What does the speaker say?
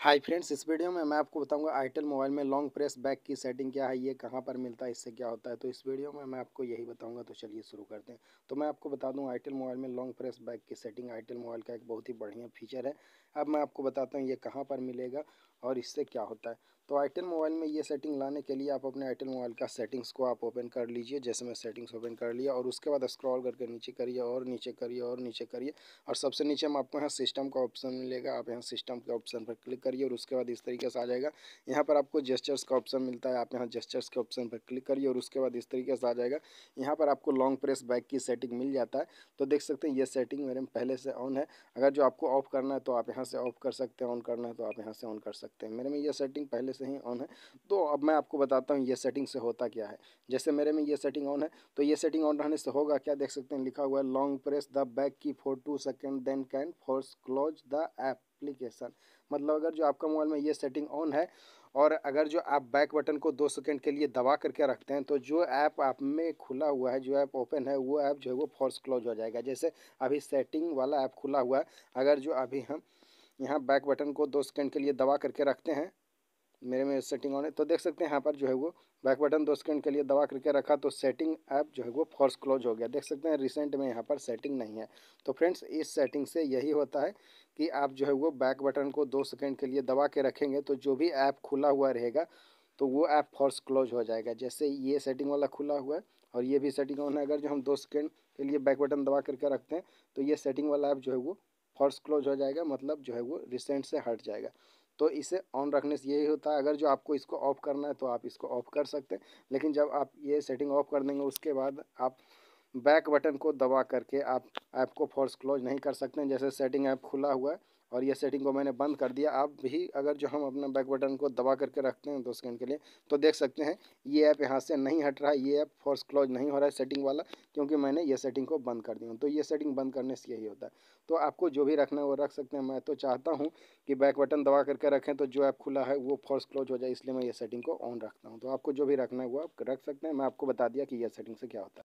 hi friends इस video में मैं आपको बताऊंगा आईटेल मोबाइल में लॉन्ग प्रेस बैक की सेटिंग क्या है ये कहाँ पर मिलता है इससे क्या होता है तो इस वीडियो में मैं आपको यही बताऊंगा तो चलिए शुरू करते हैं तो मैं आपको बता दूं आईटेल मोबाइल में लॉन्ग प्रेस बैक की सेटिंग आईटेल मोबाइल का एक बहुत ही बढ़िया फीचर है अब मैं आपको बताता हूँ ये कहाँ पर मिलेगा और इससे क्या होता है तो आईटेल मोबाइल में ये सेटिंग लाने के लिए आप अपने आईटेल मोबाइल का सेटिंग्स को आप ओपन कर लीजिए जैसे मैं सेटिंग्स ओपन कर लिया और उसके बाद स्क्रॉल करके नीचे करिए और नीचे करिए और नीचे करिए और सबसे नीचे हम आपको यहाँ सिस्टम का ऑप्शन मिलेगा आप यहाँ सिस्टम के ऑप्शन पर क्लिक करिए और उसके बाद इस तरीके से आ जाएगा यहाँ पर आपको जेस्चर्स का ऑप्शन मिलता है आप यहाँ जेस्चर्स के ऑप्शन पर क्लिक करिए और उसके बाद इस तरीके से आ जाएगा यहाँ पर आपको लॉन्ग प्रेस बैक की सेटिंग मिल जाता है तो देख सकते हैं ये सेटिंग मेरे पहले से ऑन है अगर जो आपको ऑफ करना है तो आप यहाँ से ऑफ कर सकते हैं ऑन करना है तो आप यहाँ से ऑन कर सकते हैं मेरे में ये सेटिंग पहले से ही ऑन है तो अब मैं आपको बताता हूँ ये सेटिंग से होता क्या है जैसे मेरे में ये सेटिंग ऑन है तो ये सेटिंग ऑन रहने से होगा क्या देख सकते हैं लिखा हुआ है long press the back key for two second then can force close the app application मतलब अगर जो आपका मोबाइल में ये सेटिंग ऑन है और अगर जो आप बैक बटन को दो सेकंड के लिए दबा करके रखते हैं तो जो ऐप आप में खुला हुआ है जो ऐप ओपन है वो ऐप जो है वो फोर्स क्लोज हो जाएगा जैसे अभी सेटिंग वाला ऐप खुला हुआ है अगर जो अभी हम यहाँ बैक बटन को दो सेकंड के लिए दबा करके रखते हैं मेरे में सेटिंग ऑन है तो देख सकते हैं यहाँ पर जो है वो बैक बटन दो सेकंड के लिए दबा करके रखा तो सेटिंग ऐप जो है वो फोर्स क्लोज हो गया देख सकते हैं रिसेंट में यहाँ पर सेटिंग नहीं है तो फ्रेंड्स इस सेटिंग से यही होता है कि आप जो है वो बैक बटन को दो सेकंड के लिए दबा के रखेंगे तो जो भी ऐप खुला हुआ रहेगा तो वो ऐप फोर्स क्लोज हो जाएगा जैसे ये सेटिंग वाला खुला हुआ है और ये भी सेटिंग ऑन है अगर जो हम दो सेकेंड के लिए बैक बटन दबा करके रखते हैं तो ये सेटिंग वाला ऐप जो है वो फोर्स क्लोज हो जाएगा मतलब जो है वो रिसेंट से हट जाएगा तो इसे ऑन रखने से यही होता है अगर जो आपको इसको ऑफ़ करना है तो आप इसको ऑफ़ कर सकते हैं लेकिन जब आप ये सेटिंग ऑफ़ कर देंगे उसके बाद आप बैक बटन को दबा करके आप ऐप को फोर्स क्लोज नहीं कर सकते जैसे सेटिंग ऐप खुला हुआ है और ये सेटिंग को मैंने बंद कर दिया आप भी अगर जो हम अपना बैक बटन को दबा करके रखते हैं दो सेकंड के लिए तो देख सकते हैं ये ऐप यहाँ से नहीं हट रहा है ये ऐप फोर्स क्लोज नहीं हो रहा है सेटिंग वाला क्योंकि मैंने ये सेटिंग को बंद कर दिया तो ये सेटिंग बंद करने से यही होता है तो आपको जो भी रखना है वो रख सकते हैं मैं तो चाहता हूँ कि बैक बटन दबा करके रखें तो जो ऐप खुला है वो फोर्स क्लोज हो जाए इसलिए मैं ये सेटिंग को ऑन रखता हूँ तो आपको जो भी रखना है वो आप रख सकते हैं मैं आपको बता दिया कि यह सेटिंग से क्या होता है